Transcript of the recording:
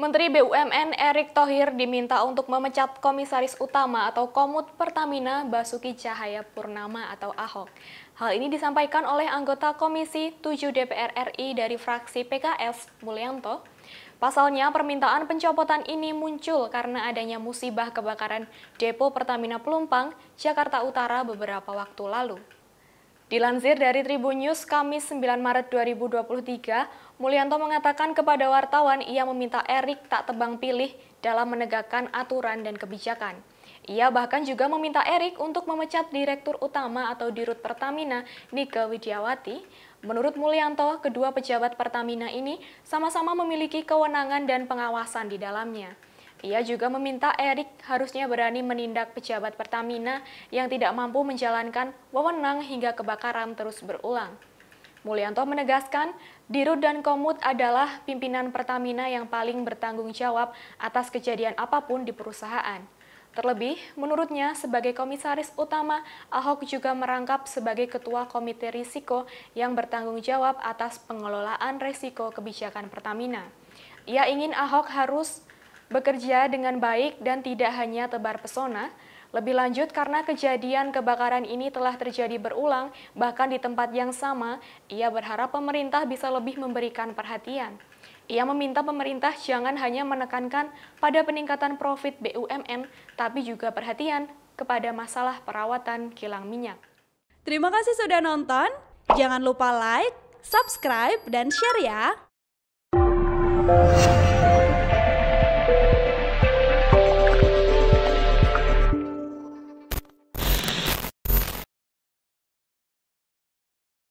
Menteri BUMN Erick Thohir diminta untuk memecat Komisaris Utama atau Komut Pertamina Basuki Cahaya Purnama atau AHOK. Hal ini disampaikan oleh anggota Komisi 7 DPR RI dari fraksi PKS, Mulyanto. Pasalnya, permintaan pencopotan ini muncul karena adanya musibah kebakaran depo Pertamina Pelumpang, Jakarta Utara beberapa waktu lalu. Dilansir dari Tribun News Kamis 9 Maret 2023, Mulyanto mengatakan kepada wartawan ia meminta Erik tak tebang pilih dalam menegakkan aturan dan kebijakan. Ia bahkan juga meminta Erik untuk memecat Direktur Utama atau Dirut Pertamina, Nike Widiawati. Menurut Mulyanto, kedua pejabat Pertamina ini sama-sama memiliki kewenangan dan pengawasan di dalamnya. Ia juga meminta Erik harusnya berani menindak pejabat Pertamina yang tidak mampu menjalankan wewenang hingga kebakaran terus berulang. Mulyanto menegaskan, Dirut dan Komut adalah pimpinan Pertamina yang paling bertanggung jawab atas kejadian apapun di perusahaan. Terlebih, menurutnya sebagai komisaris utama, Ahok juga merangkap sebagai ketua komite risiko yang bertanggung jawab atas pengelolaan risiko kebijakan Pertamina. Ia ingin Ahok harus bekerja dengan baik dan tidak hanya tebar pesona. Lebih lanjut, karena kejadian kebakaran ini telah terjadi berulang, bahkan di tempat yang sama, ia berharap pemerintah bisa lebih memberikan perhatian. Ia meminta pemerintah jangan hanya menekankan pada peningkatan profit BUMN, tapi juga perhatian kepada masalah perawatan kilang minyak. Terima kasih sudah nonton. Jangan lupa like, subscribe, dan share ya.